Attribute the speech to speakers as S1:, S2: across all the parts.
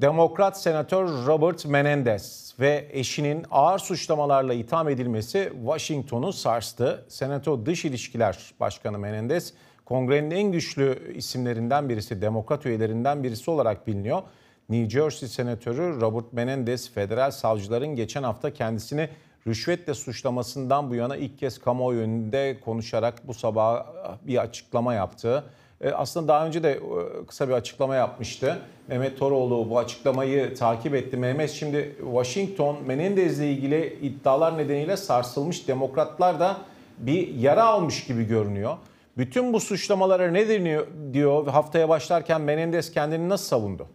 S1: Demokrat Senatör Robert Menendez ve eşinin ağır suçlamalarla itham edilmesi Washington'u sarstı. Senato Dış İlişkiler Başkanı Menendez, kongrenin en güçlü isimlerinden birisi, demokrat üyelerinden birisi olarak biliniyor. New Jersey Senatörü Robert Menendez, federal savcıların geçen hafta kendisini rüşvetle suçlamasından bu yana ilk kez kamuoyu önünde konuşarak bu sabah bir açıklama yaptı. E, aslında daha önce de e, kısa bir açıklama yapmıştı. Mehmet Toroğlu bu açıklamayı takip etti. Mehmet şimdi Washington Menendez'le ilgili iddialar nedeniyle sarsılmış demokratlar da bir yara almış gibi görünüyor. Bütün bu suçlamalara ne deniyor diyor haftaya başlarken Menendez kendini nasıl savundu?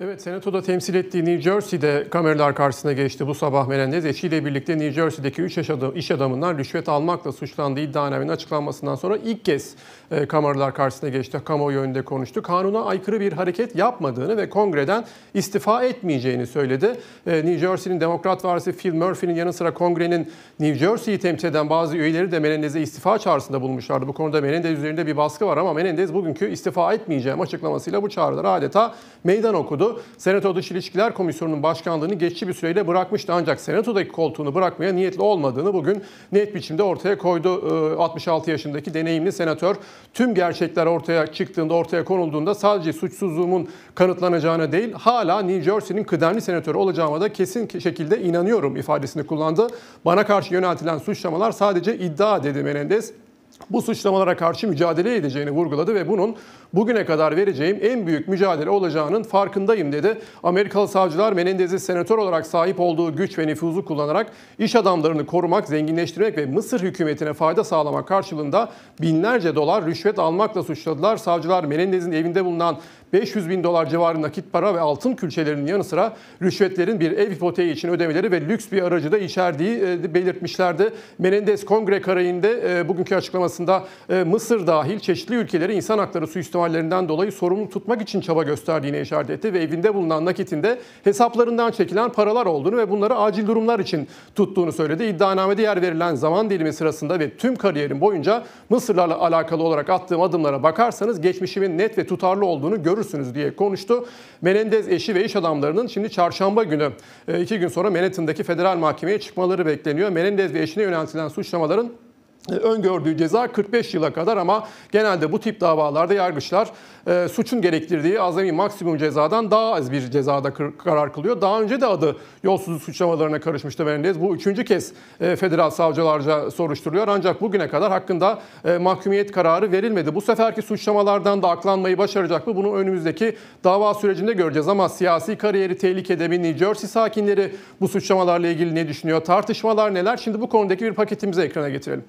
S2: Evet, Senato'da temsil ettiği New Jersey'de kameralar karşısına geçti bu sabah Melendez Eşiyle birlikte New Jersey'deki 3 iş adamından rüşvet almakla suçlandığı iddianamenin açıklanmasından sonra ilk kez e, kameralar karşısına geçti. Kamuoyu önünde konuştu. Kanuna aykırı bir hareket yapmadığını ve kongreden istifa etmeyeceğini söyledi. E, New Jersey'nin demokrat varisi Phil Murphy'nin yanı sıra kongrenin New Jersey'yi temsil eden bazı üyeleri de Melendez'e istifa çağrısında bulmuşlardı. Bu konuda Melendez üzerinde bir baskı var ama Melendez bugünkü istifa etmeyeceğim açıklamasıyla bu çağrılara adeta meydan okudu. Senatoda Senato İlişkiler Komisyonu'nun başkanlığını geçici bir süreyle bırakmıştı. Ancak Senato'daki koltuğunu bırakmaya niyetli olmadığını bugün net biçimde ortaya koydu. 66 ee, yaşındaki deneyimli senatör tüm gerçekler ortaya çıktığında, ortaya konulduğunda sadece suçsuzluğumun kanıtlanacağına değil, hala New Jersey'nin kıdemli senatörü olacağıma da kesin şekilde inanıyorum ifadesini kullandı. Bana karşı yöneltilen suçlamalar sadece iddia dedi Menendez bu suçlamalara karşı mücadele edeceğini vurguladı ve bunun bugüne kadar vereceğim en büyük mücadele olacağının farkındayım dedi. Amerikalı savcılar Menendez'i senatör olarak sahip olduğu güç ve nüfuzu kullanarak iş adamlarını korumak, zenginleştirmek ve Mısır hükümetine fayda sağlamak karşılığında binlerce dolar rüşvet almakla suçladılar. Savcılar Menendez'in evinde bulunan 500 bin dolar civarında nakit para ve altın külçelerinin yanı sıra rüşvetlerin bir ev ipoteği için ödemeleri ve lüks bir aracı da içerdiği e, belirtmişlerdi. Menendez kongre karayında e, bugünkü açıklaması çalışmasında e, Mısır dahil çeşitli ülkeleri insan hakları suistimallerinden dolayı sorumlu tutmak için çaba gösterdiğine işaret etti ve evinde bulunan nakitinde hesaplarından çekilen paralar olduğunu ve bunları acil durumlar için tuttuğunu söyledi. İddianamede yer verilen zaman dilimi sırasında ve tüm kariyerim boyunca Mısır'la alakalı olarak attığım adımlara bakarsanız geçmişimin net ve tutarlı olduğunu görürsünüz diye konuştu. Menendez eşi ve iş adamlarının şimdi çarşamba günü e, iki gün sonra Manhattan'daki federal mahkemeye çıkmaları bekleniyor. Menendez ve eşine yöneltilen suçlamaların e, öngördüğü ceza 45 yıla kadar ama genelde bu tip davalarda yargıçlar e, suçun gerektirdiği azami maksimum cezadan daha az bir cezada karar kılıyor. Daha önce de adı yolsuzluk suçlamalarına karışmıştı Menendez. Bu üçüncü kez e, federal savcılarca soruşturuyor ancak bugüne kadar hakkında e, mahkumiyet kararı verilmedi. Bu seferki suçlamalardan da aklanmayı başaracak mı? Bunu önümüzdeki dava sürecinde göreceğiz ama siyasi kariyeri tehlikede bir New Jersey sakinleri bu suçlamalarla ilgili ne düşünüyor? Tartışmalar neler? Şimdi bu konudaki bir paketimizi ekrana getirelim.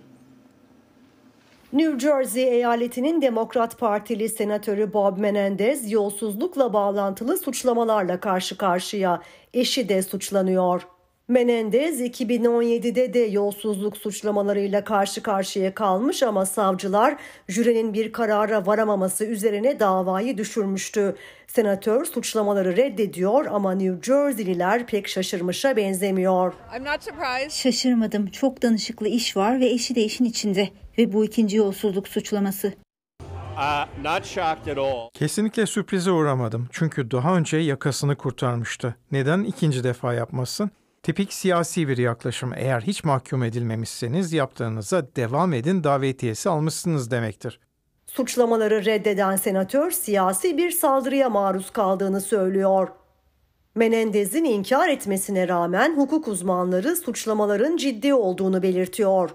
S3: New Jersey eyaletinin Demokrat Partili senatörü Bob Menendez yolsuzlukla bağlantılı suçlamalarla karşı karşıya. Eşi de suçlanıyor. Menendez 2017'de de yolsuzluk suçlamalarıyla karşı karşıya kalmış ama savcılar jürenin bir karara varamaması üzerine davayı düşürmüştü. Senatör suçlamaları reddediyor ama New Jersey'liler pek şaşırmışa benzemiyor. Şaşırmadım. Çok danışıklı iş var ve eşi de işin içinde ve bu ikinci yolsuzluk suçlaması.
S1: Uh,
S4: Kesinlikle sürprize uğramadım çünkü daha önce yakasını kurtarmıştı. Neden ikinci defa yapmasın? Tipik siyasi bir yaklaşım eğer hiç mahkum edilmemişseniz yaptığınıza devam edin davetiyesi almışsınız demektir.
S3: Suçlamaları reddeden senatör siyasi bir saldırıya maruz kaldığını söylüyor. Menendez'in inkar etmesine rağmen hukuk uzmanları suçlamaların ciddi olduğunu belirtiyor.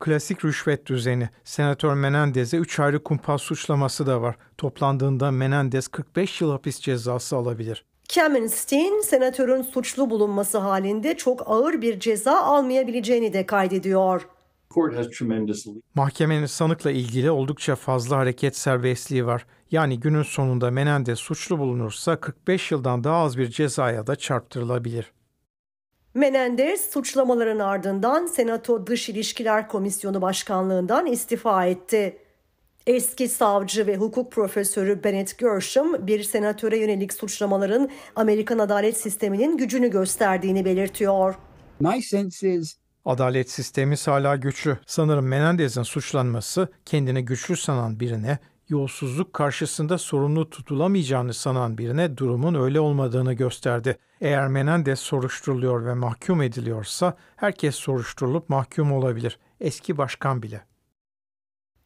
S4: Klasik rüşvet düzeni. Senatör Menendez'e 3 ayrı kumpas suçlaması da var. Toplandığında Menendez 45 yıl hapis cezası alabilir.
S3: Kamenstein senatörün suçlu bulunması halinde çok ağır bir ceza almayabileceğini de kaydediyor.
S4: Mahkemenin sanıkla ilgili oldukça fazla hareket serbestliği var. Yani günün sonunda Menendez suçlu bulunursa 45 yıldan daha az bir cezaya da çarptırılabilir.
S3: Menendez suçlamaların ardından Senato Dış İlişkiler Komisyonu Başkanlığından istifa etti. Eski savcı ve hukuk profesörü Bennett Gershom bir senatöre yönelik suçlamaların Amerikan adalet sisteminin gücünü gösterdiğini belirtiyor. My sense is
S4: Adalet sistemi hala güçlü. Sanırım Menendez'in suçlanması kendini güçlü sanan birine, yolsuzluk karşısında sorumlu tutulamayacağını sanan birine durumun öyle olmadığını gösterdi. Eğer Menendez soruşturuluyor ve mahkum ediliyorsa herkes soruşturulup mahkum olabilir. Eski başkan bile.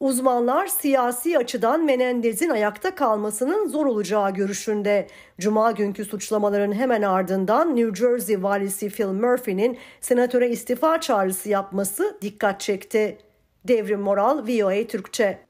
S3: Uzmanlar siyasi açıdan Menendez'in ayakta kalmasının zor olacağı görüşünde. Cuma günkü suçlamaların hemen ardından New Jersey valisi Phil Murphy'nin senatöre istifa çağrısı yapması dikkat çekti. Devrim Moral, VOA Türkçe